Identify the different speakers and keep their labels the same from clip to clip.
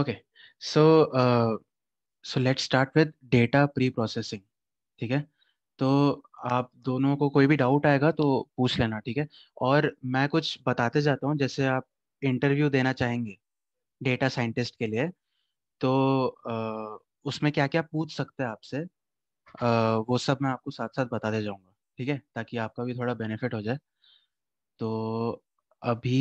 Speaker 1: Okay so so let start with data pre preprocessing ठीक है तो आप दोनों को कोई भी डाउट आएगा तो पूछ लेना ठीक है और मैं कुछ बताते जाता हूँ जैसे आप इंटरव्यू देना चाहेंगे डेटा साइंटिस्ट के लिए तो uh, उसमें क्या क्या पूछ सकते हैं आपसे uh, वो सब मैं आपको साथ साथ बताते जाऊँगा ठीक है ताकि आपका भी थोड़ा बेनिफिट हो जाए तो अभी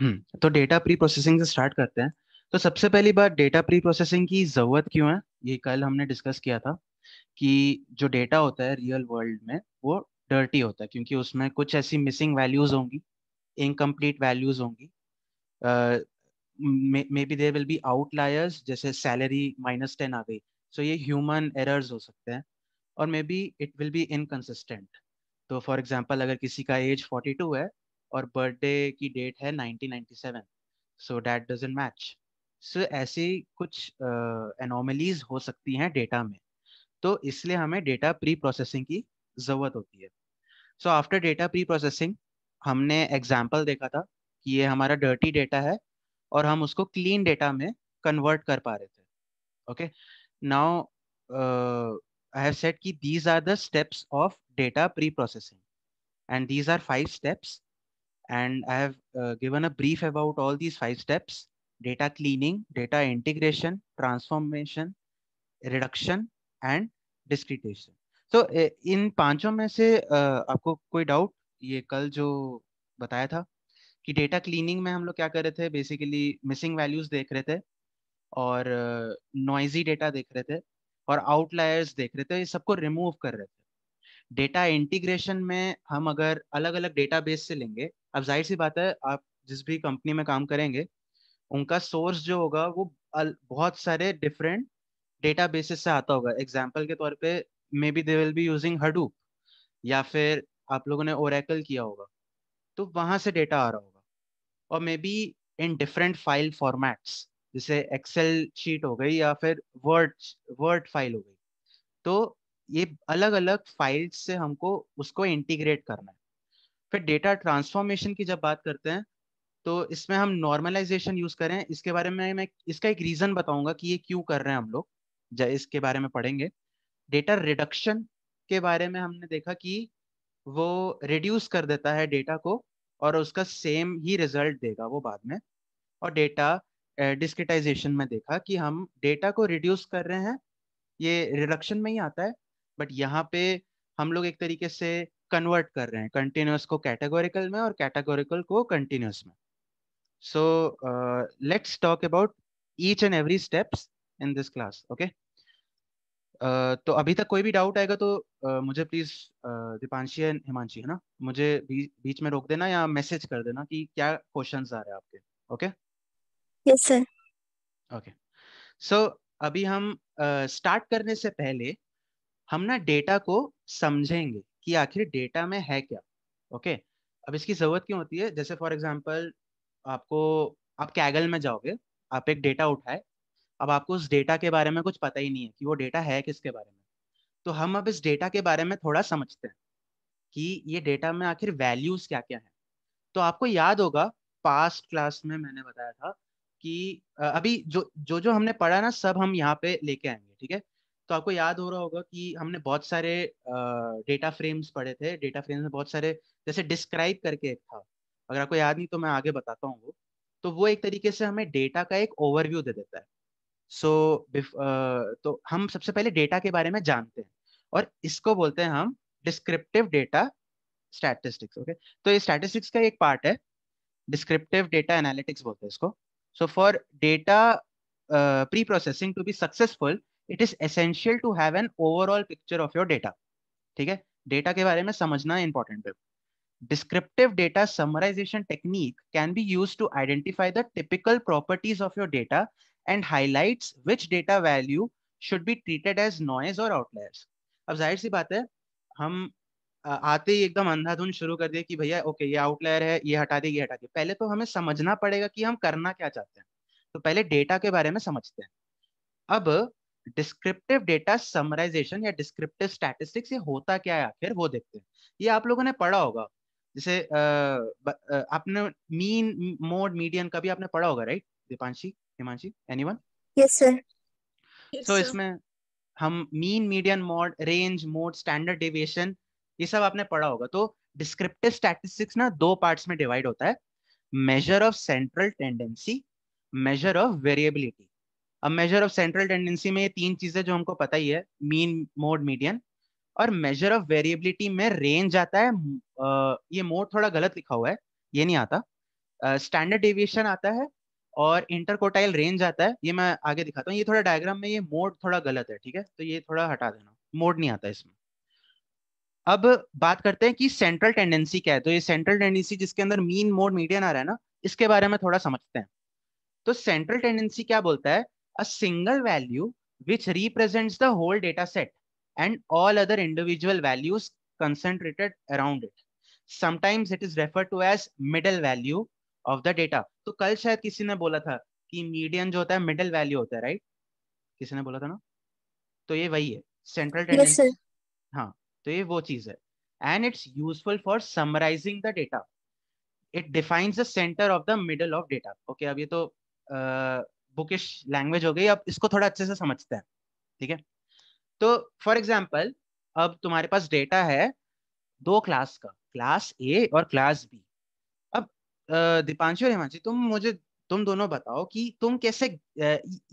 Speaker 1: हम्म, तो डेटा प्री प्रोसेसिंग से स्टार्ट करते हैं तो सबसे पहली बात डेटा प्री प्रोसेसिंग की ज़रूरत क्यों है ये कल हमने डिस्कस किया था कि जो डेटा होता है रियल वर्ल्ड में वो डर्टी होता है क्योंकि उसमें कुछ ऐसी मिसिंग वैल्यूज़ होंगी इनकम्प्लीट वैल्यूज़ होंगी maybe there will be outliers जैसे सैलरी माइनस टेन आ गई सो ये ह्यूमन एरर्स हो सकते हैं और maybe it will be inconsistent तो फॉर एग्जाम्पल अगर किसी का एज टू है और बर्थडे की डेट है 1997 so that doesn't match so ऐसी कुछ एनोमलीज हो सकती हैं डेटा में तो इसलिए हमें डेटा प्री प्रोसेसिंग की ज़रूरत होती है so after data pre preprocessing हमने एग्जाम्पल देखा था कि ये हमारा डर्टी डेटा है और हम उसको क्लीन डेटा में कन्वर्ट कर पा रहे थे okay now I have set कि these are the steps of data pre preprocessing and these are five steps And I have uh, given a brief about all these five steps, data cleaning, data integration, transformation, reduction, and discretization. So uh, in panchon mein se uh, aapko koi doubt ye kal jo bataya tha ki data cleaning mein hum log kya kar rahe the basically missing values dekh rahe the aur uh, noisy data dekh rahe the aur outliers dekh rahe the ye sabko remove kar rahe the data integration में हम अगर अलग अलग base से लेंगे अब जाहिर सी बात है आप जिस भी कंपनी में काम करेंगे उनका सोर्स जो होगा वो बहुत सारे डिफरेंट डेटा बेसिस से आता होगा एग्जाम्पल के तौर पे maybe they will be using Hadoop या फिर आप लोगों ने ओरेकल किया होगा तो वहां से डेटा आ रहा होगा और maybe in different file formats जैसे एक्सेल शीट हो गई या फिर वर्ड वर्ड फाइल हो गई तो ये अलग अलग फाइल्स से हमको उसको इंटीग्रेट करना है फिर डेटा ट्रांसफॉर्मेशन की जब बात करते हैं तो इसमें हम नॉर्मलाइजेशन यूज करें इसके बारे में मैं इसका एक रीजन बताऊंगा कि ये क्यों कर रहे हैं हम लोग इसके बारे में पढ़ेंगे डेटा रिडक्शन के बारे में हमने देखा कि वो रिड्यूस कर देता है डेटा को और उसका सेम ही रिजल्ट देगा वो बाद में और डेटा डिस्क्रिटाइजेशन में देखा कि हम डेटा को रिड्यूस कर रहे हैं ये रिडक्शन में ही आता है बट यहाँ पे हम लोग एक तरीके से कन्वर्ट कर रहे हैं कंटिन्यूस को कैटेगोरिकल में और कैटेगोरिकल को कंटिन्यूस में so let's talk about each and every steps in this class okay तो अभी तक कोई भी डाउट आएगा तो uh, मुझे please uh, Deepanshi and Himanshi है ना मुझे बी, बीच में रोक देना या मैसेज कर देना कि क्या क्वेश्चन आ रहे हैं आपके okay yes sir okay so अभी हम स्टार्ट uh, करने से पहले हम ना डेटा को समझेंगे कि आखिर डेटा में है क्या ओके okay? अब इसकी जरूरत क्यों होती है जैसे फॉर एग्जाम्पल आपको आप कैगल में जाओगे आप एक डेटा उठाए अब आपको उस डेटा के बारे में कुछ पता ही नहीं है कि वो डेटा है किसके बारे में तो हम अब इस डेटा के बारे में थोड़ा समझते हैं कि ये डेटा में आखिर वैल्यूज क्या क्या है तो आपको याद होगा पास्ट क्लास में मैंने बताया था कि अभी जो जो जो हमने पढ़ा ना सब हम यहाँ पे लेके आएंगे ठीक है तो आपको याद हो रहा होगा कि हमने बहुत सारे डेटा फ्रेम्स पढ़े थे डेटा फ्रेम्स में बहुत सारे जैसे डिस्क्राइब करके एक था अगर आपको याद नहीं तो मैं आगे बताता हूँ वो तो वो एक तरीके से हमें डेटा का एक ओवरव्यू दे देता है सो so, uh, तो हम सबसे पहले डेटा के बारे में जानते हैं और इसको बोलते हैं हम डिस्क्रिप्टिव डेटा स्टैटिस्टिक्स ओके तो ये स्टैटिस्टिक्स का एक पार्ट है डिस्क्रिप्टिव डेटा एनालिटिक्स बोलते हैं इसको so for data pre processing to be successful it is essential to have an overall picture of your data ठीक है डेटा के बारे में समझना इंपॉर्टेंट है descriptive data summarisation technique can be use to identify the typical properties of your data and highlight which data value should be treated as noise और outliers अब जाहिर सी बात है हम आते ही एकदम अंधाधुन शुरू कर दिए कि भैया ओके ये आउटलेयर है ये हटा दे ये हटा दे पहले तो हमें समझना पड़ेगा कि हम करना क्या चाहते हैं तो पहले डेटा के बारे में समझते हैं अब डिस्क्रिप्टिव डेटा समराइजेशन या डिस्क्रिप्टिव स्टैटिस्टिक्स ये होता क्या है आखिर वो देखते हैं ये आप लोगों ने पढ़ा होगा जैसे आपने मीन मोड मीडियन का भी आपने पढ़ा होगा right Deepanshi Himanshi any one sir तो इसमें हम mean median mode range mode standard deviation ये सब आपने पढ़ा होगा तो डिस्क्रिप्टिव स्टैटिस्टिक्स ना दो पार्ट्स में डिवाइड होता है measure of central tendency measure of variability अब मेजर ऑफ सेंट्रल टेंडेंसी में ये तीन चीजें जो हमको पता ही है मीन मोड मीडियन और मेजर ऑफ वेरिएबिलिटी में रेंज आता है ये मोड थोड़ा गलत लिखा हुआ है ये नहीं आता स्टैंडर्ड डेविएशन आता है और इंटरकोटाइल रेंज आता है ये मैं आगे दिखाता हूँ ये थोड़ा डायग्राम में ये मोड थोड़ा गलत है ठीक है तो ये थोड़ा हटा देना मोड नहीं आता इसमें अब बात करते हैं कि सेंट्रल टेंडेंसी क्या है तो ये सेंट्रल टेंडेंसी जिसके अंदर मीन मोड मीडियन आ रहा है ना इसके बारे में थोड़ा समझते हैं तो सेंट्रल टेंडेंसी क्या बोलता है a single value which represents the whole data set and all other individual values concentrated around it. Sometimes it is referred to as middle value of the data. to kal shayad kisi ne bola tha ki median jo hota hai middle value hota hai right? kisi ne bola tha na to ye wahi hai central tendency yes, हाँ तो ये वो चीज है and it's useful for summarising the data it defines the centre of the middle of data okay अब ये तो bookish language हो गई अब इसको थोड़ा अच्छे से समझते हैं ठीक है तो फॉर एग्जाम्पल अब तुम्हारे पास डेटा है दो क्लास का क्लास ए और क्लास बी अब दीपांशु और हिमांशी तुम मुझे तुम दोनों बताओ कि तुम कैसे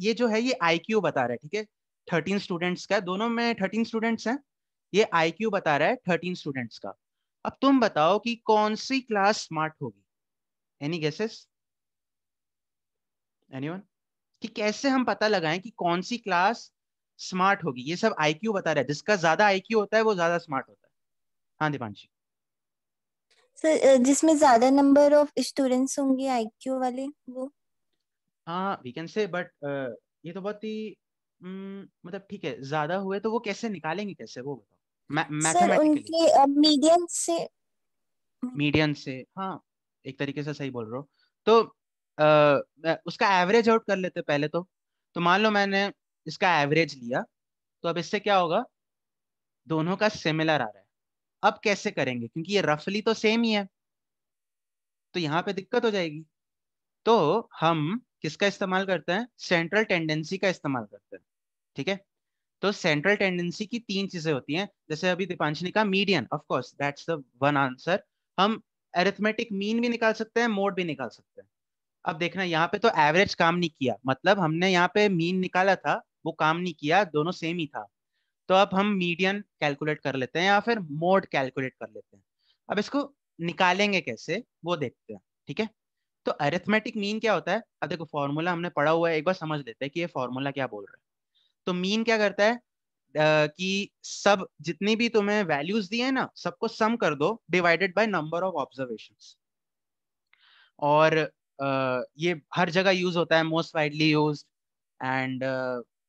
Speaker 1: ये जो है ये आई बता रहा है ठीक है थर्टीन स्टूडेंट्स का दोनों में थर्टीन स्टूडेंट्स हैं ये आई बता रहा है थर्टीन स्टूडेंट्स का अब तुम बताओ कि कौन सी क्लास स्मार्ट होगी एनी गेसेस एनीवन कि कैसे हम पता लगाएं कि कौन सी क्लास स्मार्ट होगी ये सब आई बता रहा है जिसका ज्यादा आई होता है वो ज्यादा स्मार्ट होता है हाँ दीपांशी जिसमें ज्यादा नंबर ऑफ स्टूडेंट्स होंगे आईक्यू वाले वो हाँ वी कैन से बट ये तो बहुत ही मतलब ठीक है ज्यादा हुए तो वो कैसे निकालेंगे कैसे वो बताओ सर उनके से मीडियम से हाँ एक तरीके से सही बोल रहे हो तो आ, उसका एवरेज आउट कर लेते पहले तो तो मान लो मैंने इसका एवरेज लिया तो अब इससे क्या होगा दोनों का सिमिलर आ रहा है अब कैसे करेंगे क्योंकि ये रफली तो सेम ही है तो यहाँ पे दिक्कत हो जाएगी तो हम किसका इस्तेमाल करते हैं सेंट्रल टेंडेंसी का इस्तेमाल करते हैं ठीक है तो सेंट्रल टेंडेंसी की तीन चीजें होती हैं जैसे अभी दीपांशनी का median of course that's the one answer हम एरिथमेटिक मीन भी निकाल सकते हैं मोड भी निकाल सकते हैं अब देखना यहाँ पे तो एवरेज काम नहीं किया मतलब हमने यहाँ पे मीन निकाला था वो काम नहीं किया दोनों सेम ही था तो अब हम मीडियन कैलकुलेट कर लेते हैं या फिर मोड कैलकुलेट कर लेते हैं अब इसको निकालेंगे कैसे वो देखते हैं ठीक है तो अरेथमेटिक मीन क्या होता है अब देखो फॉर्मूला हमने पढ़ा हुआ है एक बार समझ लेते हैं कि ये फॉर्मूला क्या बोल रहा है तो मीन क्या करता है Uh, कि सब जितनी भी तुम्हें वैल्यूज दी है ना सबको सम कर दो divided by number of observations और ये हर जगह यूज होता है मोस्ट वाइडली यूज एंड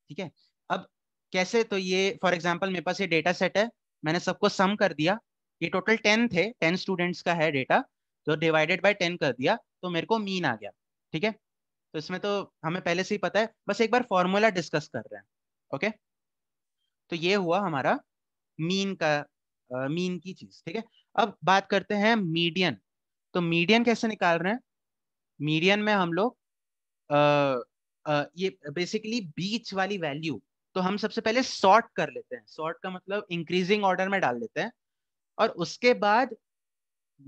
Speaker 1: ठीक है अब कैसे तो ये फॉर एग्जाम्पल मेरे पास ये डेटा सेट है मैंने सबको सम कर दिया ये टोटल टेन थे टेन स्टूडेंट्स का है डेटा तो डिवाइडेड बाय टेन कर दिया तो मेरे को मीन आ गया ठीक है तो इसमें तो हमें पहले से ही पता है बस एक बार फॉर्मूला डिस्कस कर रहे हैं ओके तो ये हुआ हमारा मीन का मीन की चीज ठीक है अब बात करते हैं मीडियन तो मीडियन कैसे निकाल रहे हैं मीडियन में हम लोग ये बेसिकली बीच वाली वैल्यू तो हम सबसे पहले सॉर्ट कर लेते हैं सॉर्ट का मतलब इंक्रीजिंग ऑर्डर में डाल देते हैं और उसके बाद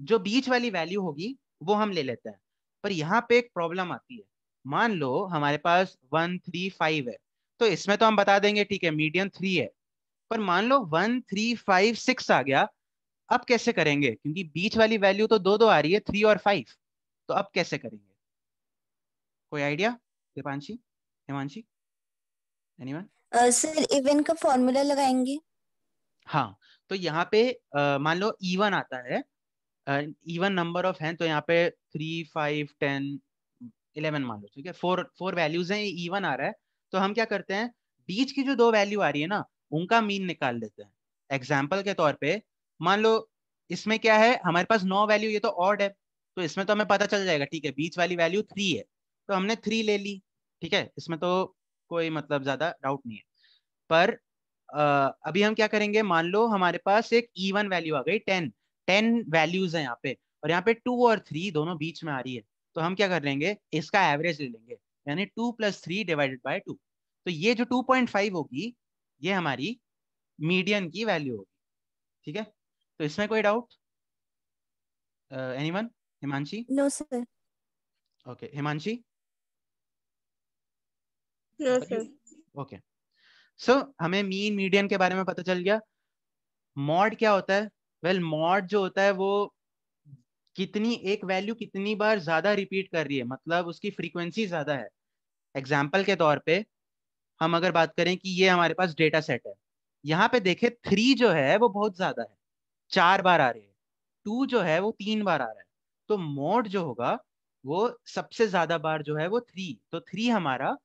Speaker 1: जो बीच वाली वैल्यू होगी वो हम ले लेते हैं पर यहाँ पे एक प्रॉब्लम आती है मान लो हमारे पास वन थ्री फाइव है तो इसमें तो हम बता देंगे ठीक है मीडियम थ्री है पर मान लो वन थ्री फाइव सिक्स आ गया अब कैसे करेंगे क्योंकि बीच वाली वैल्यू तो दो दो आ रही है थ्री और फाइव तो अब कैसे करेंगे कोई idea Deepanshi Himanshi anyone sir even का फॉर्मूला लगाएंगे हाँ तो यहाँ पे मान लो इवन e आता है इवन नंबर ऑफ हैं तो यहाँ पे थ्री फाइव टेन इलेवन मान लो ठीक है फोर फोर वैल्यूज हैं इवन e आ रहा है तो हम क्या करते हैं बीच की जो दो वैल्यू आ रही है ना उनका मीन निकाल देते हैं एग्जाम्पल के तौर पे मान लो इसमें क्या है हमारे पास नौ वैल्यू ये तो ऑड है तो इसमें तो हमें पता चल जाएगा ठीक है बीच वाली वैल्यू थ्री है तो हमने थ्री ले ली ठीक है इसमें तो कोई मतलब ज्यादा डाउट नहीं है पर आ, अभी हम क्या करेंगे मान लो हमारे पास एक ई वैल्यू आ गई टेन टेन वैल्यूज है यहाँ पे और यहाँ पे टू और थ्री दोनों बीच में आ रही है तो हम क्या कर लेंगे इसका एवरेज ले लेंगे यानी two plus three divided by two तो ये जो टू पॉइंट फाइव होगी ये हमारी मीडियन की वैल्यू होगी ठीक है तो इसमें कोई doubt any uh, Himanshi? No, sir. Okay, Himanshi? No, sir. Okay okay. So so, हमें मीन मीडियन के बारे में पता चल गया मॉड क्या होता है वेल well, मॉड जो होता है वो कितनी एक वैल्यू कितनी बार ज्यादा रिपीट कर रही है मतलब उसकी फ्रीक्वेंसी ज्यादा है एग्जाम्पल के तौर पे हम अगर बात करें कि ये हमारे पास डेटा सेट है यहाँ पे देखे थ्री जो है वो बहुत ज्यादा है चार बार आ रही है टू जो है वो तीन बार आ रहा है तो मोड जो होगा वो सबसे ज्यादा बार जो है वो थ्री तो थ्री हमारा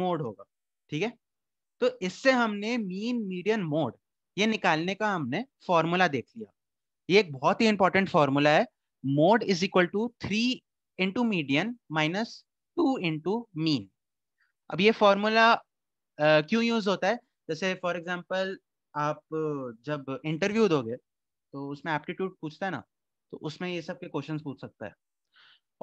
Speaker 1: मोड होगा ठीक है तो इससे हमने मीन मीडियन मोड ये निकालने का हमने फॉर्मूला देख लिया ये एक बहुत ही इंपॉर्टेंट फॉर्मूला है mode is equal to three into median minus two into mean अब ये फॉर्मूला क्यों यूज होता है जैसे फॉर एग्जाम्पल आप जब इंटरव्यू दोगे तो उसमें एप्टीट्यूड पूछता है ना तो उसमें ये सब के क्वेश्चन पूछ सकता है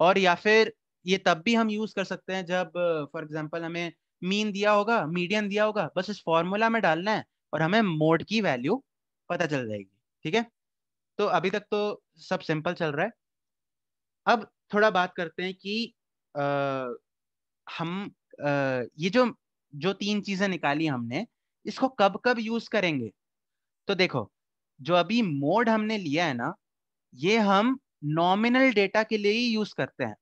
Speaker 1: और या फिर ये तब भी हम यूज कर सकते हैं जब फॉर एग्जाम्पल हमें मीन दिया होगा मीडियम दिया होगा बस इस फॉर्मूला में डालना है और हमें मोड की वैल्यू पता चल जाएगी ठीक है तो अभी तक तो सब सिंपल चल रहा है अब थोड़ा बात करते हैं कि आ, हम आ, ये जो जो तीन चीजें निकाली हमने इसको कब कब यूज करेंगे तो देखो जो अभी मोड हमने लिया है ना ये हम नॉमिनल डेटा के लिए ही यूज करते हैं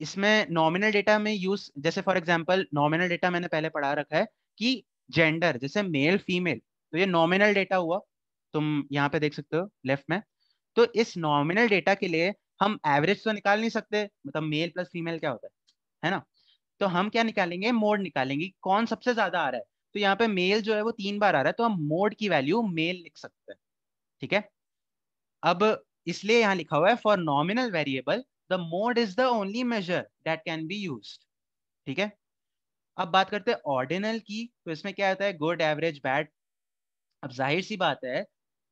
Speaker 1: इसमें नॉमिनल डेटा में यूज जैसे फॉर एग्जाम्पल नॉमिनल डेटा मैंने पहले पढ़ा रखा है कि जेंडर जैसे मेल फीमेल तो ये नॉमिनल डेटा हुआ तुम यहाँ पे देख सकते हो लेफ्ट में तो इस नॉमिनल डेटा के लिए हम एवरेज तो निकाल नहीं सकते मतलब मेल प्लस फीमेल क्या होता है है ना तो हम क्या निकालेंगे मोड निकालेंगे कौन सबसे ज्यादा आ रहा है तो यहाँ पे मेल जो है वो तीन बार आ रहा है तो हम मोड की वैल्यू मेल लिख सकते हैं ठीक है अब इसलिए यहाँ लिखा हुआ है for nominal variable the mode is the only measure that can be use ठीक है अब बात करते हैं ऑर्डिनल की तो इसमें क्या होता है गुड एवरेज बैड अब जाहिर सी बात है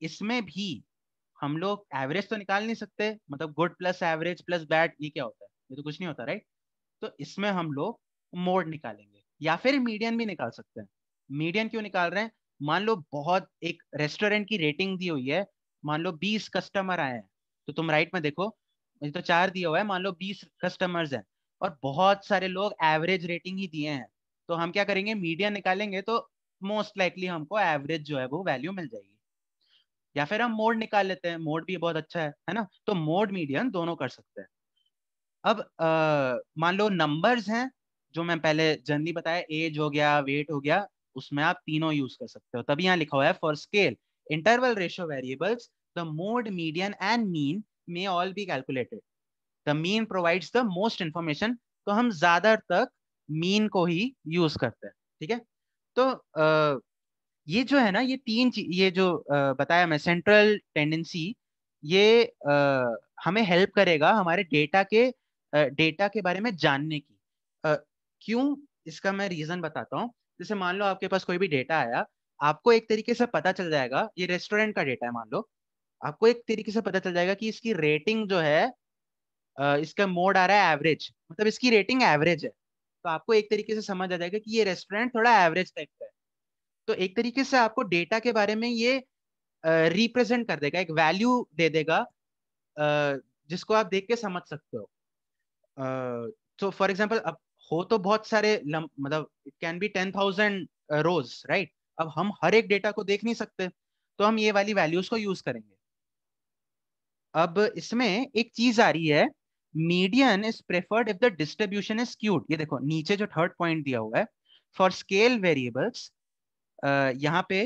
Speaker 1: इसमें भी हम लोग एवरेज तो निकाल नहीं सकते मतलब good plus average plus bad ये क्या होता है ये तो कुछ नहीं होता राइट तो इसमें हम लोग मोड निकालेंगे या फिर मीडियन भी निकाल सकते हैं मीडियन क्यों निकाल रहे हैं मान लो बहुत एक रेस्टोरेंट की रेटिंग दी हुई है मान लो बीस कस्टमर आए हैं तो तुम राइट में देखो मुझे तो चार दिया हुआ है मान लो बीस कस्टमर्स हैं और बहुत सारे लोग एवरेज रेटिंग ही दिए हैं तो हम क्या करेंगे मीडिया निकालेंगे तो मोस्ट लाइकली हमको एवरेज जो है वो वैल्यू मिल जाएगी या फिर हम मोड निकाल लेते हैं मोड भी बहुत अच्छा है है ना तो मोड मीडियम दोनों कर सकते हैं अब मान लो नंबर्स हैं जो मैं पहले जनरली बताया एज हो गया वेट हो गया उसमें आप तीनों यूज कर सकते हो तभी यहाँ लिखा हुआ है for scale interval ratio variables, the mode, median, and mean may all be calculated. The mean provides the most information. to hum ज्यादातर tak mean को ही use करते हैं ठीक है तो ये जो है ना ये तीन ये जो बताया मैं सेंट्रल टेंडेंसी ये आ, हमें हेल्प करेगा हमारे डेटा के डेटा के बारे में जानने की आ, क्यों इसका मैं रीजन बताता हूँ जैसे मान लो आपके पास कोई भी डेटा आया आपको एक तरीके से पता चल जाएगा ये रेस्टोरेंट का डेटा है मान लो आपको एक तरीके से पता चल जाएगा कि इसकी रेटिंग जो है इसका मोड आ रहा है एवरेज मतलब इसकी रेटिंग एवरेज है तो आपको एक तरीके से समझ आ जाएगा कि ये रेस्टोरेंट थोड़ा एवरेज टाइप का है तो एक तरीके से आपको डेटा के बारे में ये रिप्रेजेंट कर देगा एक वैल्यू दे देगा जिसको आप देख के समझ सकते हो तो फॉर एग्जाम्पल अब हो तो बहुत सारे मतलब it can be ten thousand rows right अब हम हर एक डेटा को देख नहीं सकते तो हम ये वाली वैल्यूज को यूज करेंगे अब इसमें एक चीज आ रही है median is preferred if the distribution is skewed ये देखो नीचे जो थर्ड पॉइंट दिया हुआ है फॉर स्केल वेरिएबल्स यहाँ पे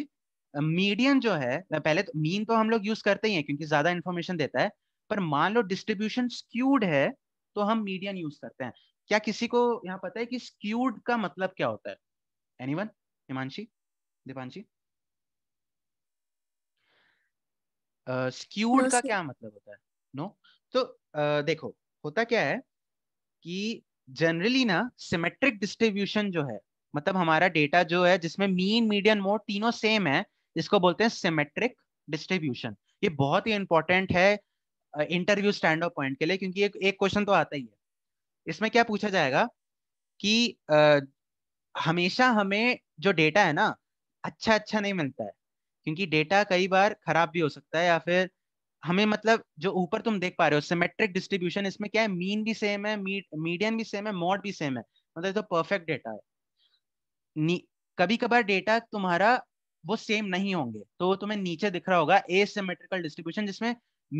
Speaker 1: मीडियन जो है पहले तो मीन तो हम लोग यूज करते ही हैं क्योंकि ज्यादा इंफॉर्मेशन देता है पर मान लो डिस्ट्रीब्यूशन स्क्यूड है तो हम मीडियन यूज करते हैं क्या किसी को यहाँ पता है कि स्क्यूड का मतलब क्या होता है anyone Himanshi Deepanshi skewed uh, का क्या मतलब होता है नो no? तो uh, देखो होता क्या है कि जनरली ना सिमेट्रिक डिस्ट्रीब्यूशन जो है मतलब हमारा डेटा जो है जिसमें मीन मीडियन मोड तीनों सेम है इसको बोलते हैं सिमेट्रिक डिस्ट्रीब्यूशन ये बहुत ही इंपॉर्टेंट है इंटरव्यू स्टैंड ऑफ पॉइंट के लिए क्योंकि एक एक क्वेश्चन तो आता ही है इसमें क्या पूछा जाएगा कि uh, हमेशा हमें जो डेटा है ना अच्छा अच्छा नहीं मिलता है क्योंकि डेटा कई बार खराब भी हो सकता है या फिर हमें मतलब जो ऊपर तुम देख पा रहे हो सिमेट्रिक डिस्ट्रीब्यूशन इसमें क्या है मीन भी सेम है मीडियन भी सेम है मॉड भी सेम है मतलब तो परफेक्ट डेटा है कभी कभार डेटा तुम्हारा वो सेम नहीं होंगे तो तुम्हें नीचे दिख रहा होगा ए सिमेट्रिकल डिस्ट्रीब्यूशन जिसमें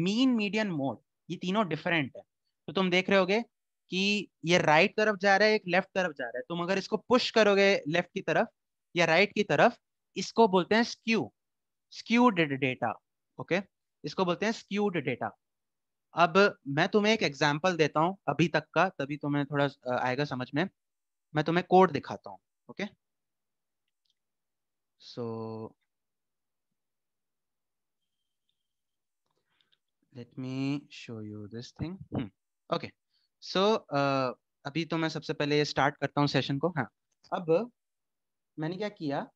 Speaker 1: मीन मीडियन मोड ये तीनों डिफरेंट है तो तुम देख रहे होगे कि ये राइट तरफ जा रहा है एक लेफ्ट तरफ जा रहा है तुम अगर इसको पुश करोगे लेफ्ट की तरफ या राइट की तरफ इसको बोलते हैं स्क्यू स्क्यूड डेटा ओके इसको बोलते हैं स्क्यूड डेटा अब मैं तुम्हें एक एग्जाम्पल देता हूँ अभी तक का तभी तुम्हें थोड़ा आएगा समझ में मैं तुम्हें कोड दिखाता हूँ okay so let me show you this thing okay so अभी तो मैं सबसे पहले स्टार्ट करता हूँ सेशन को हाँ अब मैंने क्या किया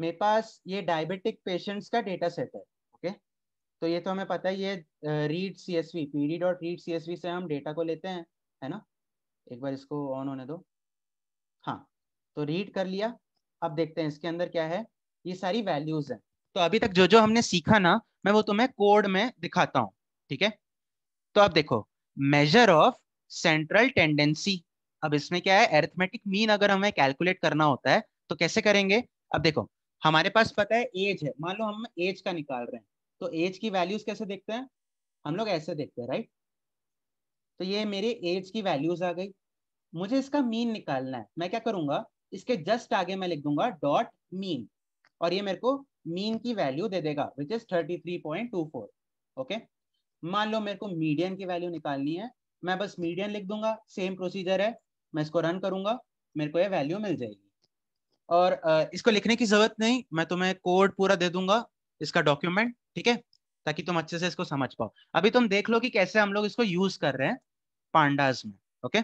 Speaker 1: मेरे पास ये डायबिटिक पेशेंट्स का डेटा सेट है ओके तो ये तो हमें पता है ये read C S V P D dot read C S V से हम डेटा को लेते हैं है ना एक बार इसको ऑन होने दो हाँ तो रीड कर लिया अब देखते हैं इसके अंदर क्या है ये सारी वैल्यूज हैं तो अभी तक जो जो हमने सीखा ना मैं वो तुम्हें कोड में दिखाता हूँ ठीक है तो अब देखो मेजर ऑफ सेंट्रल टेंडेंसी अब इसमें क्या है एरिथमेटिक मीन अगर हमें कैलकुलेट करना होता है तो कैसे करेंगे अब देखो हमारे पास पता है एज है मान लो हम एज का निकाल रहे हैं तो एज की वैल्यूज कैसे देखते हैं हम लोग ऐसे देखते हैं राइट तो ये मेरे एज की वैल्यूज आ गई मुझे इसका मीन निकालना है मैं क्या करूंगा इसके जस्ट आगे मैं लिख दूंगा डॉट मीन और ये मेरे को मीन की वैल्यू दे देगा which is thirty three point two four okay मान लो मेरे को मीडियम की वैल्यू निकालनी है मैं बस मीडियम लिख दूंगा सेम प्रोसीजर है मैं इसको रन करूंगा मेरे को ये वैल्यू मिल जाएगी और इसको लिखने की जरूरत नहीं मैं तुम्हें कोड पूरा दे दूंगा इसका डॉक्यूमेंट ठीक है ताकि तुम अच्छे से इसको समझ पाओ अभी तुम देख लो कि कैसे हम लोग इसको यूज कर रहे हैं पांडाज में ओके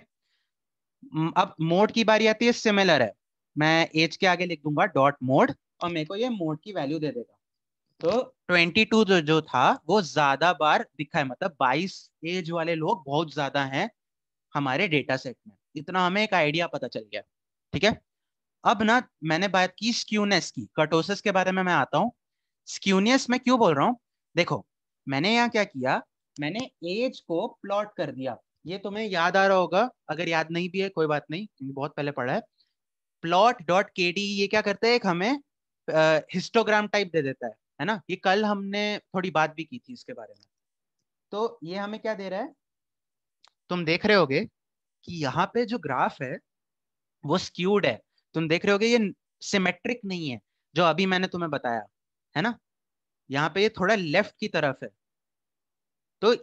Speaker 1: अब मोड की बारी आती है सिमिलर है मैं एज के आगे लिख दूंगा डॉट मोड और मेरे को ये मोड की वैल्यू दे देगा तो 22 जो जो था वो ज्यादा बार दिखा है मतलब 22 एज वाले लोग बहुत ज्यादा हैं हमारे डेटा सेट में इतना हमें एक आइडिया पता चल गया ठीक है अब ना मैंने बात की स्क्यूनेस की कटोसिस के बारे में मैं आता हूँ स्क्यूनियस में क्यों बोल रहा हूँ देखो मैंने यहाँ क्या किया मैंने एज को प्लॉट कर दिया ये तुम्हें याद आ रहा होगा अगर याद नहीं भी है कोई बात नहीं क्योंकि बहुत पहले पढ़ा है प्लॉट डॉट के डी ये क्या करते हैं हमें हिस्टोग्राम टाइप दे देता है है ना ये कल हमने थोड़ी बात भी की थी इसके बारे में तो ये हमें क्या दे रहा है तुम देख रहे होगे कि यहाँ पे जो ग्राफ है वो स्क्यूड है तुम देख रहे होगे ये सिमेट्रिक नहीं है जो अभी मैंने तुम्हें बताया है ना यहाँ पे ये थोड़ा लेफ्ट की तरफ है तो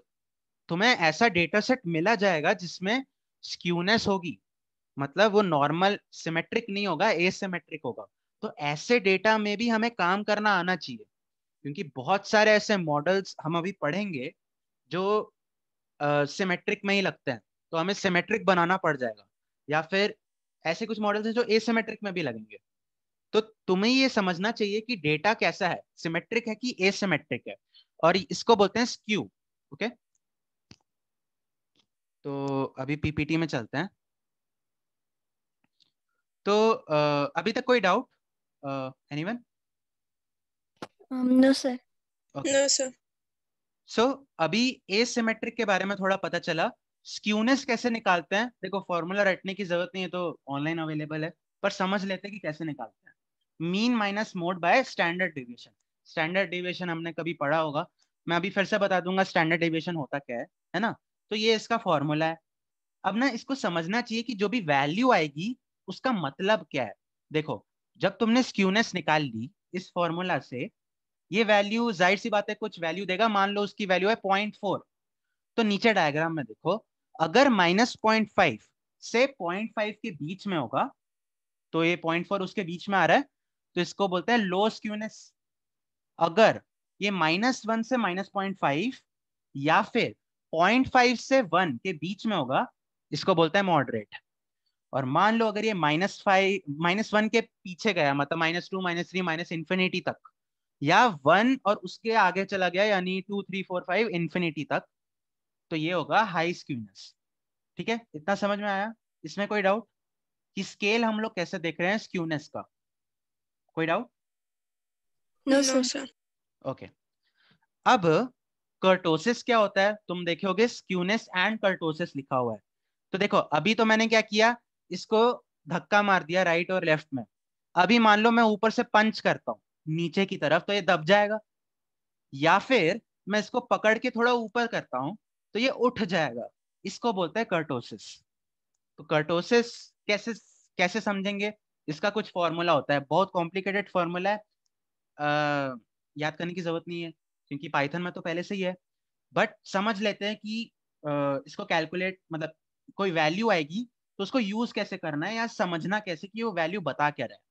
Speaker 1: तुम्हें ऐसा डेटा सेट मिला जाएगा जिसमें स्क्यूनेस होगी मतलब वो नॉर्मल सिमेट्रिक नहीं होगा एसिमेट्रिक होगा तो ऐसे डेटा में भी हमें काम करना आना चाहिए क्योंकि बहुत सारे ऐसे मॉडल्स हम अभी पढ़ेंगे जो सिमेट्रिक uh, में ही लगते हैं तो हमें सिमेट्रिक बनाना पड़ जाएगा या फिर ऐसे कुछ मॉडल्स हैं जो एसिमेट्रिक में भी लगेंगे तो तुम्हें ये समझना चाहिए कि डेटा कैसा है सिमेट्रिक है कि एसिमेट्रिक है और इसको बोलते हैं स्क्यू ओके तो अभी पीपीटी में चलते हैं तो अभी तक कोई doubt any one sir so अभी एसिमेट्रिक के बारे में थोड़ा पता चला स्क्यूनेस कैसे निकालते हैं देखो फॉर्मूला रटने की जरूरत नहीं है तो ऑनलाइन अवेलेबल है पर समझ लेते हैं कि कैसे निकालते हैं mean minus mode by standard deviation standard deviation हमने कभी पढ़ा होगा मैं अभी फिर से बता दूंगा स्टैंडर्ड डिविएशन होता क्या है है ना तो ये इसका फॉर्मूला है अब ना इसको समझना चाहिए कि जो भी वैल्यू आएगी उसका मतलब क्या है देखो जब तुमने स्क्यूनेस निकाल ली इस फॉर्मूला से ये वैल्यू जाहिर सी बात है कुछ वैल्यू देगा मान लो उसकी वैल्यू है पॉइंट फोर तो नीचे डायग्राम में देखो अगर माइनस पॉइंट फाइव से पॉइंट फाइव के बीच में होगा तो ये पॉइंट फोर उसके बीच में आ रहा है तो इसको बोलते हैं लो स्क्यूनेस अगर ये माइनस वन से माइनस पॉइंट फाइव या फिर पॉइंट फाइव से वन के बीच में होगा इसको बोलते हैं मॉडरेट और मान लो अगर ये माइनस फाइव माइनस वन के पीछे गया मतलब minus two minus three minus infinity तक या वन और उसके आगे चला गया यानी two three four five infinity तक तो ये होगा हाई स्क्यूनेस ठीक है इतना समझ में आया इसमें कोई डाउट कि स्केल हम लोग कैसे देख रहे हैं स्क्यूनेस का कोई डाउट नो सर ओके अब कर्टोसिस क्या होता है तुम देखोगे स्क्यूनेस एंड कर्टोसिस लिखा हुआ है तो देखो अभी तो मैंने क्या किया इसको धक्का मार दिया राइट और लेफ्ट में अभी मान लो मैं ऊपर से पंच करता हूं नीचे की तरफ तो ये दब जाएगा या फिर मैं इसको पकड़ के थोड़ा ऊपर करता हूं तो ये उठ जाएगा इसको बोलते हैं कर्टोसिस तो कर्टोसिस कैसे कैसे समझेंगे इसका कुछ फॉर्मूला होता है बहुत कॉम्प्लिकेटेड फॉर्मूला है आ, याद करने की जरूरत नहीं है क्योंकि पाइथन में तो पहले से ही है बट समझ लेते हैं कि आ, इसको कैलकुलेट मतलब कोई वैल्यू आएगी तो उसको यूज कैसे करना है या समझना कैसे कि वो वैल्यू बता क्या रहा है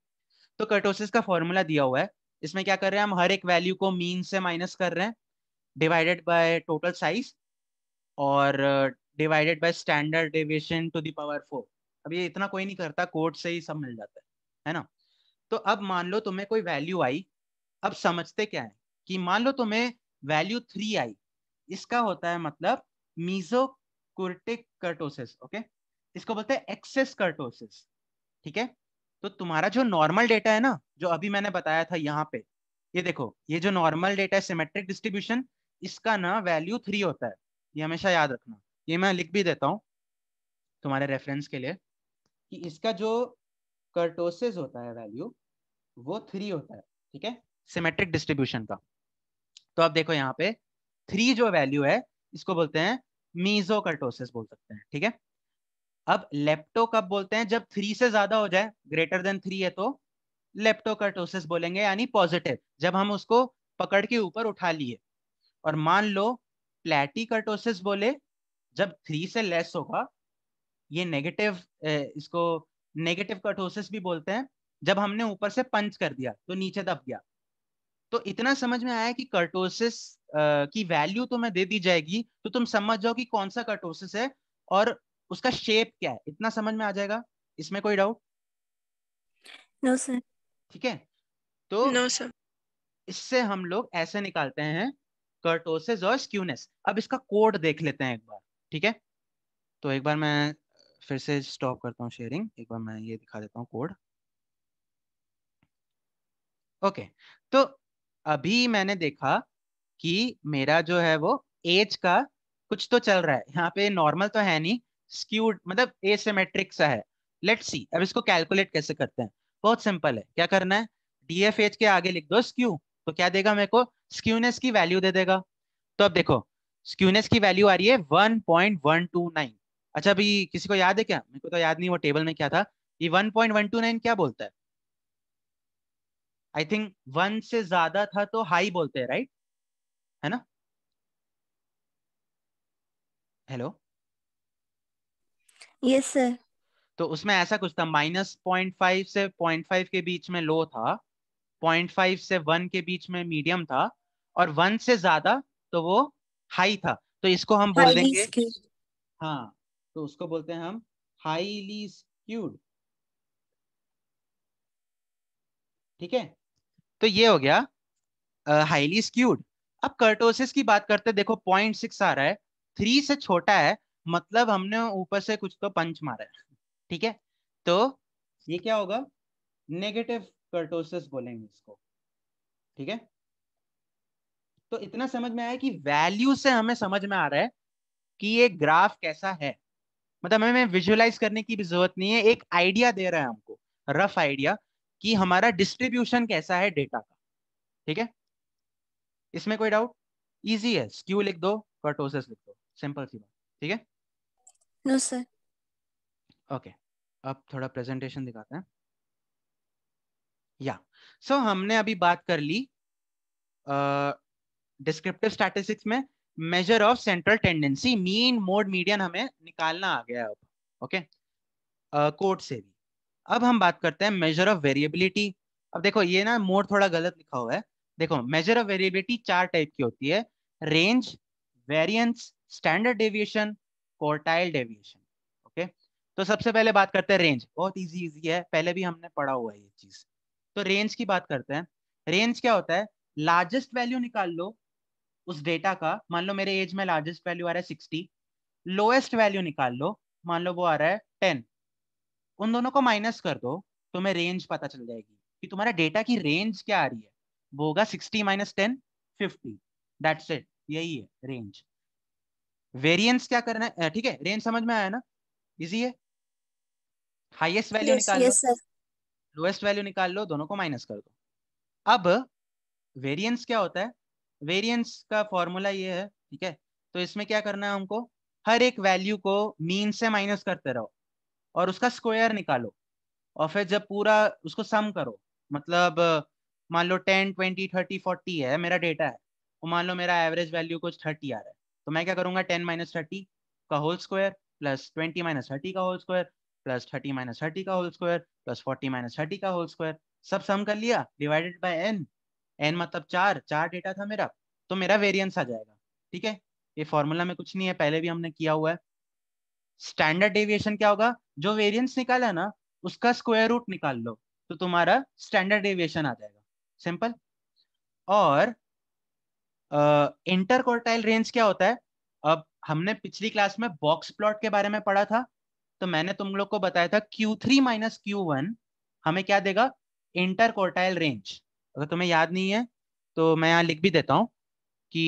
Speaker 1: तो कर्टोसिस का फॉर्मूला दिया हुआ है इसमें क्या कर रहे हैं हम हर एक वैल्यू को मीन से माइनस कर रहे हैं डिवाइडेड बाय टोटल साइज और divided by standard division to the power four अब ये इतना कोई नहीं करता कोर्ट से ही सब मिल जाता है है ना तो अब मान लो तुम्हें कोई वैल्यू आई अब समझते क्या है कि मान लो तुम्हें वैल्यू थ्री आई इसका होता है मतलब मीजोकुर्टिक कर्टोसिस ओके इसको बोलते हैं एक्सेस कर्टोसिस ठीक है तो तुम्हारा जो नॉर्मल डेटा है ना जो अभी मैंने बताया था यहाँ पे ये देखो ये जो नॉर्मल डेटा है सिमेट्रिक डिस्ट्रीब्यूशन इसका ना वैल्यू थ्री होता है ये हमेशा याद रखना ये मैं लिख भी देता हूँ तुम्हारे रेफरेंस के लिए कि इसका जो कर्टोसिस होता है वैल्यू वो थ्री होता है ठीक है सिमेट्रिक डिस्ट्रीब्यूशन का तो आप देखो यहाँ पे थ्री जो वैल्यू है इसको बोलते हैं मीजो कर्टोसिस बोल सकते हैं ठीक है अब लेप्टो कब बोलते हैं जब थ्री से ज्यादा हो जाए ग्रेटर देन थ्री है तो लेप्टोकर्टोसिस बोलेंगे यानी पॉजिटिव जब हम उसको पकड़ के ऊपर उठा लिए और मान लो प्लेटिकटोसिस बोले जब थ्री से लेस होगा ये नेगेटिव इसको नेगेटिव कटोसिस भी बोलते हैं जब हमने ऊपर से पंच कर दिया तो नीचे दब गया तो इतना समझ में आया कि कर्टोसिस की वैल्यू तुम्हें तो दे दी जाएगी तो तुम समझ जाओ कि कौन सा कर्टोसिस है और उसका शेप क्या है इतना समझ में आ जाएगा इसमें कोई डाउट नो सर ठीक है तो नो no, सर इससे हम लोग ऐसे निकालते हैं कर्टोसिस और स्क्यूनेस अब इसका कोड देख लेते हैं एक बार ठीक है तो एक बार मैं फिर से स्टॉप करता हूँ शेयरिंग एक बार मैं ये दिखा देता हूँ कोड ओके तो अभी मैंने देखा कि मेरा जो है वो एज का कुछ तो चल रहा है यहाँ पे नॉर्मल तो है नहीं स्क्यूड मतलब एसिमेट्रिक सा है लेट्स सी अब इसको कैलकुलेट कैसे करते हैं बहुत सिंपल है क्या करना है डीएफएच के आगे लिख दो स्क्यू तो क्या देगा मेरे को स्क्यूनेस की वैल्यू दे देगा तो अब देखो स्क्यूनेस की वैल्यू आ रही है 1.129 अच्छा अभी किसी को याद है क्या मेरे को तो याद नहीं वो टेबल में क्या था ये 1.129 क्या बोलता है आई थिंक वन से ज्यादा था तो हाई बोलते हैं राइट है ना हेलो यस सर तो उसमें ऐसा कुछ था माइनस पॉइंट फाइव से पॉइंट फाइव के बीच में लो था पॉइंट फाइव से वन के बीच में मीडियम था और वन से ज्यादा तो वो हाई था तो इसको हम बोल देंगे हाँ तो उसको बोलते हैं हम हाईली स्क्यूड ठीक है तो ये हो गया हाईली uh, स्क्यूड अब कर्टोसिस की बात करते हैं देखो पॉइंट सिक्स आ रहा है थ्री से छोटा है मतलब हमने ऊपर से कुछ तो पंच मारा है ठीक है तो ये क्या होगा नेगेटिव कर्टोसिस बोलेंगे इसको ठीक है तो इतना समझ में आया कि वैल्यू से हमें समझ में आ रहा है कि ये ग्राफ कैसा है मतलब हमें विजुअलाइज करने की भी जरूरत नहीं है एक आइडिया दे रहा है हमको रफ आइडिया कि हमारा डिस्ट्रीब्यूशन कैसा है डेटा का ठीक है इसमें कोई डाउट इजी है स्क्यू लिख दो कर्टोसिस लिख दो सिंपल सी बात ठीक है नो सर ओके अब थोड़ा प्रेजेंटेशन दिखाते हैं या सो so, हमने अभी बात कर ली डिस्क्रिप्टिव स्टैटिस्टिक्स में measure of central tendency mean mode median हमें निकालना आ गया अब ओके कोर्ट से भी अब हम बात करते हैं मेजर ऑफ वेरिएबिलिटी अब देखो ये ना मोड थोड़ा गलत लिखा हुआ है देखो मेजर ऑफ वेरिएबिलिटी चार टाइप की होती है range variance standard deviation quartile deviation okay तो सबसे पहले बात करते हैं रेंज बहुत इजी इजी है पहले भी हमने पढ़ा हुआ है ये चीज तो रेंज की बात करते हैं रेंज क्या होता है लार्जेस्ट वैल्यू निकाल लो उस डेटा का मान लो मेरे एज में लार्जेस्ट वैल्यू आ रहा है सिक्सटी लोएस्ट वैल्यू निकाल लो मान लो वो आ रहा है टेन उन दोनों को माइनस कर दो तुम्हें रेंज पता चल जाएगी कि तुम्हारा डेटा की रेंज क्या आ रही है वो होगा sixty minus ten fifty that's it यही है रेंज वेरिएंस क्या करना है ठीक है रेंज समझ में आया ना इजी है हाईएस्ट वैल्यू निकाल लो लोएस्ट वैल्यू निकाल लो दोनों को माइनस कर दो अब वेरिएंस क्या होता है वेरियंस का फॉर्मूला ये है ठीक है तो इसमें क्या करना है हमको हर एक वैल्यू को मीन से माइनस करते रहो और उसका स्क्वायर निकालो और फिर जब पूरा उसको सम करो मतलब मान लो टेन ट्वेंटी थर्टी फोर्टी है मेरा डेटा है तो मान लो मेरा एवरेज वैल्यू कुछ थर्टी आ रहा है तो मैं क्या करूंगा टेन माइनस थर्टी का whole square plus twenty minus thirty का whole square plus thirty minus thirty का whole square plus forty minus thirty का होल स्क्वायर सब सम कर लिया डिवाइडेड बाय एन एन मतलब चार चार डेटा था मेरा तो मेरा वेरियंस आ जाएगा ठीक है ये फॉर्मूला में कुछ नहीं है पहले भी हमने किया हुआ है स्टैंडर्ड डेविएशन क्या होगा जो वेरियंस निकाला ना उसका स्क्वायर रूट निकाल लो तो तुम्हारा स्टैंडर्ड डेविएशन आ जाएगा सिंपल और इंटरकोर्टाइल रेंज क्या होता है अब हमने पिछली क्लास में बॉक्स प्लॉट के बारे में पढ़ा था तो मैंने तुम लोग को बताया था Q3 थ्री माइनस क्यू हमें क्या देगा इंटरकोर्टाइल रेंज अगर तुम्हें याद नहीं है तो मैं यहाँ लिख भी देता हूँ कि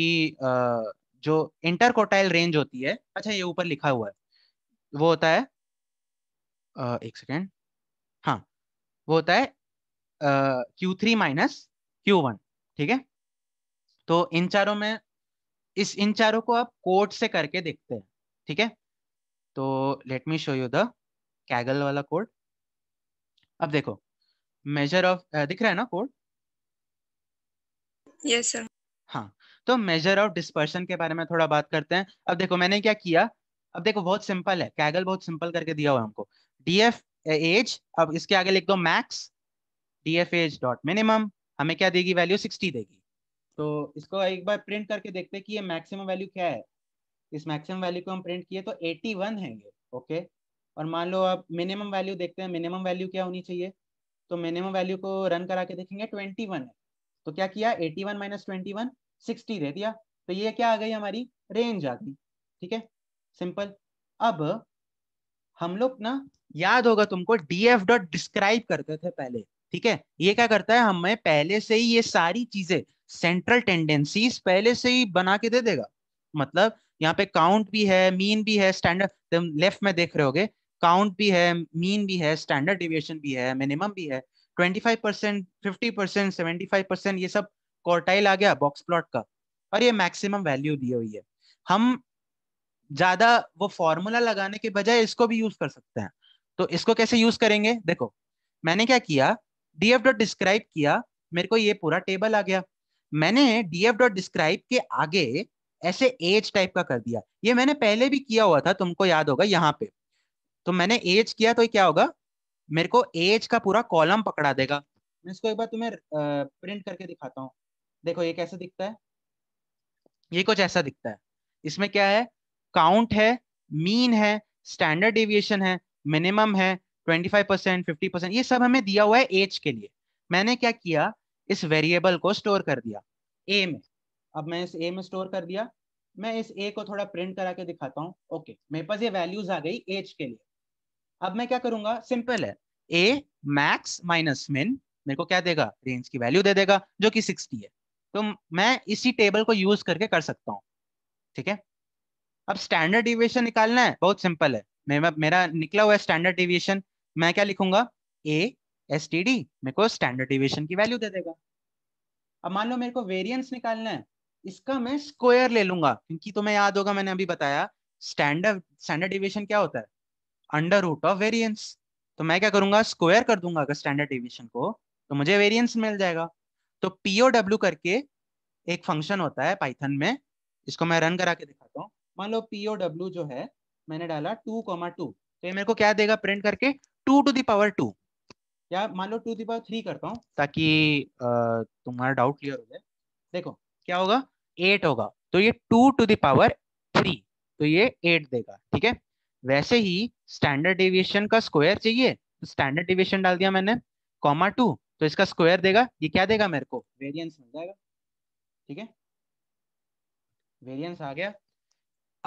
Speaker 1: जो इंटरकोटाइल रेंज होती है अच्छा ये ऊपर लिखा हुआ है वो होता है एक सेकेंड हाँ वो होता है Q three minus Q one ठीक है तो इन चारों में इस इन चारों को आप कोड से करके देखते हैं ठीक है तो let me show you the Kaggle वाला कोड अब देखो मेजर ऑफ दिख रहा है ना कोड yes, हाँ तो मेजर ऑफ डिस्पर्शन के बारे में थोड़ा बात करते हैं अब देखो मैंने क्या किया अब देखो बहुत सिंपल है कैगल बहुत सिंपल करके दिया हुआ हमको डीएफ एज अब इसके आगे लिख दो max DF age dot minimum हमें क्या देगी वैल्यू सिक्सटी देगी तो इसको एक बार प्रिंट करके देखते हैं कि ये मैक्सिमम वैल्यू क्या है इस मैक्सिमम वैल्यू को हम प्रिंट किए तो 81 है ये ओके और मान लो आप मिनिमम वैल्यू देखते हैं मिनिमम वैल्यू क्या होनी चाहिए तो मिनिमम वैल्यू को रन करा के देखेंगे 21 है तो क्या किया eighty one minus twenty one sixty दे दिया तो ये क्या आ गई हमारी रेंज आ गई ठीक है सिंपल अब हम लोग ना याद होगा तुमको डी एफ डॉट डिस्क्राइब करते थे पहले ठीक है ये क्या करता है हमें पहले से ही ये सारी चीजें सेंट्रल टेंडेंसीज पहले से ही बना के दे देगा मतलब यहाँ पे काउंट भी है मीन भी है स्टैंडर्ड तुम लेफ्ट में देख रहे होगे काउंट भी है मीन भी है स्टैंडर्ड डिविएशन भी है मिनिमम भी है twenty percent fifty percent seventy percent ये सब कॉर्टाइल आ गया बॉक्स प्लॉट का और ये मैक्सिमम वैल्यू दी हुई है हम ज्यादा वो फॉर्मूला लगाने के बजाय इसको भी यूज कर सकते हैं तो इसको कैसे यूज करेंगे देखो मैंने क्या किया डी डॉट डिस्क्राइब किया मेरे को ये पूरा टेबल आ गया मैंने डी डॉट डिस्क्राइब के आगे ऐसे एज टाइप का कर दिया ये मैंने पहले भी किया हुआ था तुमको याद होगा यहाँ पे तो मैंने एज किया तो क्या होगा मेरे को एज का पूरा कॉलम पकड़ा देगा मैं इसको एक बार तुम्हें प्रिंट करके दिखाता हूँ देखो ये कैसा दिखता है ये कुछ ऐसा दिखता है इसमें क्या है काउंट है मीन है स्टैंडर्ड डेविएशन है मिनिमम है 25 परसेंट फिफ्टी परसेंट ये सब हमें दिया हुआ है एज के लिए मैंने क्या किया इस वेरिएबल को स्टोर कर दिया ए में अब मैं इस ए में स्टोर कर दिया मैं इस ए को थोड़ा प्रिंट करा के दिखाता हूँ ओके मेरे पास ये वैल्यूज आ गई एज के लिए अब मैं क्या करूंगा सिंपल है ए मैक्स माइनस मिन मेरे को क्या देगा रेंज की वैल्यू दे देगा जो कि 60 है तो मैं इसी टेबल को यूज करके कर सकता हूँ ठीक है अब स्टैंडर्ड डिविएशन निकालना है बहुत सिंपल है मेरा निकला हुआ है स्टैंडर्ड डिविएशन मैं क्या लिखूंगा ए एस टी डी मेरे को स्टैंडर्ड डिविएशन की वैल्यू दे देगा अब मान लो मेरे को वेरियंस निकालना है इसका मैं स्क्वायर ले लूंगा क्योंकि तुम्हें याद होगा मैंने अभी बताया स्टैंडर्ड स्टैंडर्ड डिविएशन क्या होता है अंडर रूट ऑफ वेरियंस तो मैं क्या करूंगा स्क्वायर कर दूंगा अगर स्टैंडर्ड डिविएशन को तो मुझे वेरियंस मिल जाएगा तो पीओडब्ल्यू करके एक फंक्शन होता है पाइथन में इसको मैं रन करा के दिखाता हूँ मान लो पीओडब्ल्यू जो है मैंने डाला टू कॉमा टू तो ये मेरे को क्या देगा प्रिंट करके टू टू दावर टू या मान लो टू दावर थ्री करता हूँ ताकि तुम्हारा डाउट क्लियर हो जाए देखो क्या होगा एट होगा तो ये टू टू दावर थ्री तो ये एट देगा ठीक है वैसे ही स्टैंडर्ड डिविएशन का स्क्वायर चाहिए तो स्टैंडर्ड डिविएशन डाल दिया मैंने कॉमा टू तो इसका स्क्वायर देगा ये क्या देगा मेरे को वेरियंस मिल जाएगा ठीक है वेरियंस आ गया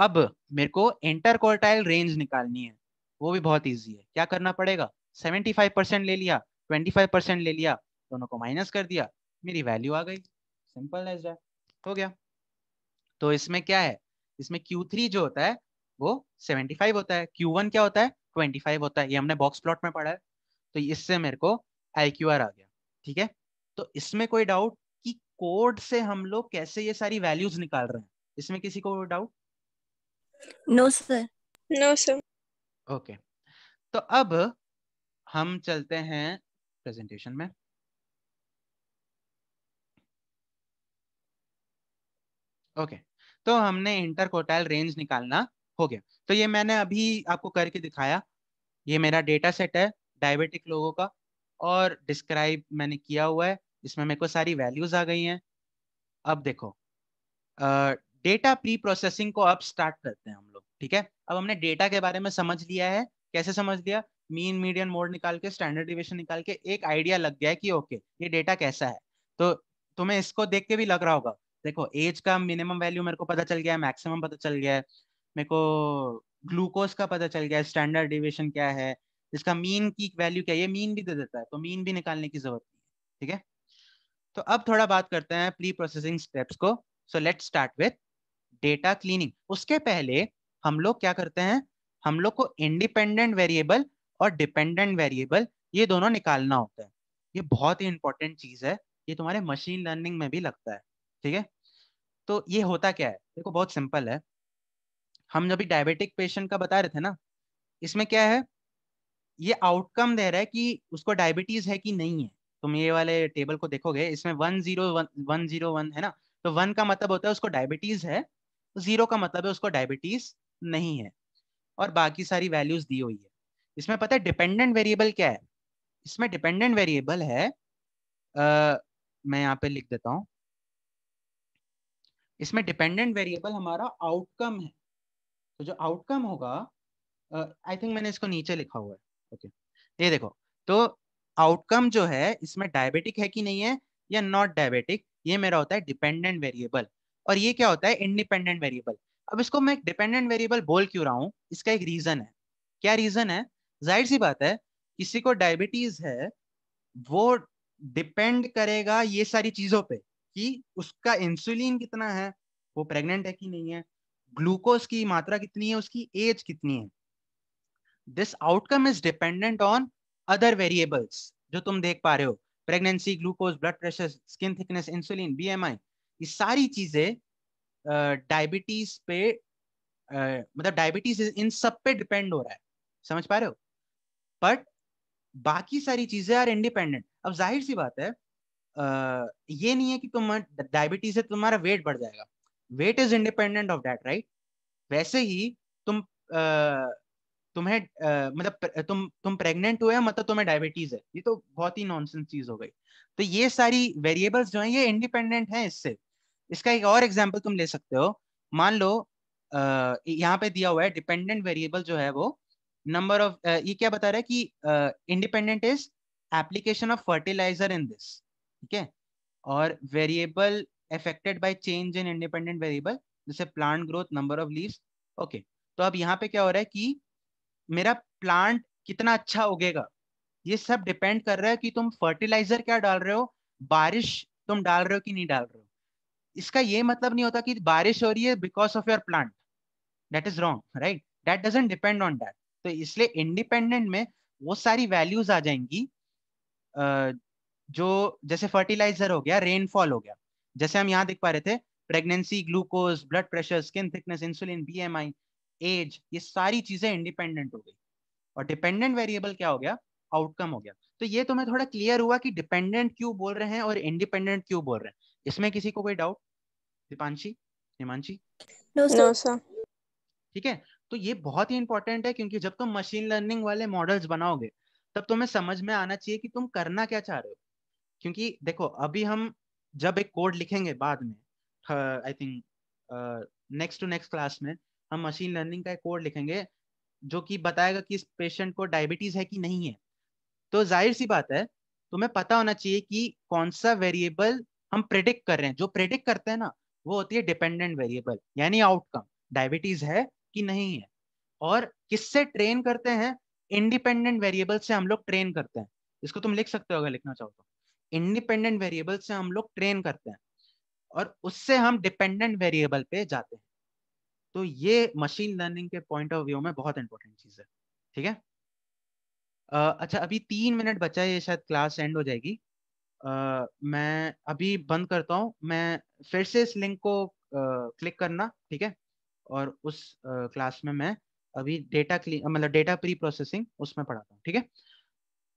Speaker 1: अब मेरे को इंटर क्वार्टाइल रेंज निकालनी है वो भी बहुत ईजी है क्या करना पड़ेगा फाइव परसेंट ले लिया फाइव परसेंट ले लिया दोनों को माइनस कर दिया मेरी वैल्यू आ गई सिंपल हो गया तो इसमें क्या है इसमें Q3 जो होता है वो 75 होता है Q1 क्या होता है 25 होता है ये हमने बॉक्स प्लॉट में पढ़ा है तो इससे मेरे को आई आ गया ठीक है तो इसमें कोई डाउट कि कोड से हम लोग कैसे ये सारी वैल्यूज निकाल रहे हैं इसमें किसी को doubt no sir no sir okay तो अब हम चलते हैं प्रेजेंटेशन में ओके okay. तो हमने इंटरकोटाइल रेंज निकालना हो गया तो ये मैंने अभी आपको करके दिखाया ये मेरा डेटा सेट है डायबिटिक लोगों का और डिस्क्राइब मैंने किया हुआ है इसमें मेरे को सारी वैल्यूज आ गई हैं अब देखो डेटा प्री प्रोसेसिंग को अब स्टार्ट करते हैं हम लोग ठीक है अब हमने डेटा के बारे में समझ लिया है कैसे समझ लिया मीन मीडियम मोड निकाल के स्टैंडर्ड डिविएशन निकाल के एक आइडिया लग गया है कि ओके ये डेटा कैसा है तो तुम्हें इसको देख के भी लग रहा होगा देखो एज का मिनिमम वैल्यू मेरे को पता चल गया है मैक्सिमम पता चल गया है मेरे को ग्लूकोज का पता चल गया स्टैंडर्ड डिविएशन क्या है इसका मीन की वैल्यू क्या है ये मीन भी दे देता है तो मीन भी निकालने की जरूरत नहीं है ठीक है तो अब थोड़ा बात करते हैं प्री प्रोसेसिंग स्टेप्स को so let start with data cleaning उसके पहले हम लोग क्या करते हैं हम लोग को इंडिपेंडेंट वेरिएबल और डिपेंडेंट वेरिएबल ये दोनों निकालना होता है ये बहुत ही इंपॉर्टेंट चीज है ये तुम्हारे मशीन लर्निंग में भी लगता है ठीक है तो ये होता क्या है देखो बहुत सिंपल है हम जब डायबिटिक पेशेंट का बता रहे थे ना इसमें क्या है ये आउटकम दे रहा है कि उसको डायबिटीज है कि नहीं है तुम ये वाले टेबल को देखोगे इसमें one zero one, one zero one है ना तो वन का मतलब होता है उसको डायबिटीज है जीरो का मतलब है उसको डायबिटीज नहीं है और बाकी सारी वैल्यूज दी हुई है इसमें पता है डिपेंडेंट वेरिएबल क्या है इसमें डिपेंडेंट वेरिएबल है आ, मैं यहाँ पे लिख देता हूँ इसमें डिपेंडेंट वेरिएबल हमारा आउटकम है तो जो आउटकम होगा आई uh, थिंक मैंने इसको नीचे लिखा हुआ है ओके okay. ये देखो तो आउटकम जो है इसमें डायबिटिक है कि नहीं है या नॉट डायबिटिक ये मेरा होता है डिपेंडेंट वेरिएबल और ये क्या होता है इंडिपेंडेंट वेरिएबल अब इसको मैं डिपेंडेंट वेरिएबल बोल क्यों रहा हूँ इसका एक रीजन है क्या रीजन है जाहिर सी बात है किसी को डायबिटीज है वो डिपेंड करेगा ये सारी चीजों पे कि उसका इंसुलिन कितना है वो प्रेग्नेंट है कि नहीं है ग्लूकोज की मात्रा कितनी है उसकी एज कितनी है this outcome is dependent on other variables जो तुम देख पा रहे हो pregnancy glucose blood pressure skin thickness insulin BMI ये सारी चीजें डायबिटीज uh, पे uh, मतलब डायबिटीज इन सब पे डिपेंड हो रहा है समझ पा रहे हो बट बाकी सारी चीजें आर इंडिपेंडेंट अब जाहिर सी बात है uh, ये नहीं है कि तुम डायबिटीज से तुम्हारा वेट बढ़ जाएगा weight is independent of that right वैसे ही तुम तुम्हें मतलब तुम तुम प्रेग्नेंट हुए मतलब तुम्हें डायबिटीज है ये तो बहुत ही नॉनसेंस चीज हो गई तो ये सारी वेरिएबल्स जो है ये इंडिपेंडेंट है इससे इसका एक और एग्जाम्पल तुम ले सकते हो मान लो यहाँ पे दिया हुआ है डिपेंडेंट वेरिएबल जो है वो नंबर ऑफ ये क्या बता रहा है कि independent is application of fertiliser in this ठीक है और variable affected by change in independent variable जैसे plant growth number of leave okay तो अब यहाँ पे क्या हो रहा है कि मेरा प्लांट कितना अच्छा उगेगा ये सब डिपेंड कर रहा है कि तुम फर्टिलाइजर क्या डाल रहे हो बारिश तुम डाल रहे हो कि नहीं डाल रहे हो इसका ये मतलब नहीं होता कि बारिश हो रही है because of your plant that is wrong right that doesn't depend on that तो इसलिए इंडिपेंडेंट में वो सारी वैल्यूज आ जाएंगी जो जैसे फर्टिलाइजर हो गया रेनफॉल हो गया जैसे हम यहाँ देख पा रहे थे pregnancy glucose blood pressure skin thickness insulin BMI age ये सारी चीजें इंडिपेंडेंट हो गई और डिपेंडेंट वेरिएबल क्या हो गया आउटकम हो गया तो ये तुम्हें तो थोड़ा क्लियर हुआ कि डिपेंडेंट क्यों बोल रहे हैं और इंडिपेंडेंट क्यों बोल रहे हैं इसमें किसी को कोई डाउट दीपांशी हिमांशी ठीक है तो ये बहुत ही इंपॉर्टेंट है क्योंकि जब तुम मशीन लर्निंग वाले मॉडल्स बनाओगे तब तुम्हें समझ में आना चाहिए कि तुम करना क्या चाह रहे हो क्योंकि देखो अभी हम जब एक कोड लिखेंगे बाद में I think next to next class में हम मशीन लर्निंग का एक कोड लिखेंगे जो कि बताएगा कि इस पेशेंट को डायबिटीज है कि नहीं है तो जाहिर सी बात है तुम्हें पता होना चाहिए कि कौन सा वेरिएबल हम प्रेडिक्ट कर रहे हैं जो प्रेडिक्ट करते हैं ना वो होती है डिपेंडेंट वेरिएबल यानी आउटकम डायबिटीज है कि नहीं है और किससे ट्रेन करते हैं इंडिपेंडेंट वेरिएबल से हम लोग ट्रेन करते हैं इसको तुम लिख सकते हो अगर लिखना चाहो तो इंडिपेंडेंट वेरिएबल से हम लोग ट्रेन करते हैं और उससे हम डिपेंडेंट वेरिएबल पे जाते हैं तो ये मशीन लर्निंग के पॉइंट ऑफ व्यू में बहुत इंपॉर्टेंट चीज है ठीक है uh, अच्छा अभी तीन मिनट बचा है ये शायद क्लास एंड हो जाएगी Uh, मैं अभी बंद करता हूँ मैं फिर से इस लिंक को क्लिक uh, करना ठीक है और उस क्लास uh, में मैं अभी डेटा मतलब डेटा प्री प्रोसेसिंग उसमें पढ़ाता हूँ ठीक है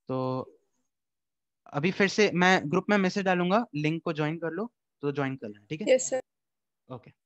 Speaker 1: तो अभी फिर से मैं ग्रुप में मैसेज डालूंगा लिंक को ज्वाइन कर लो तो ज्वाइन कर लेना ठीक है ओके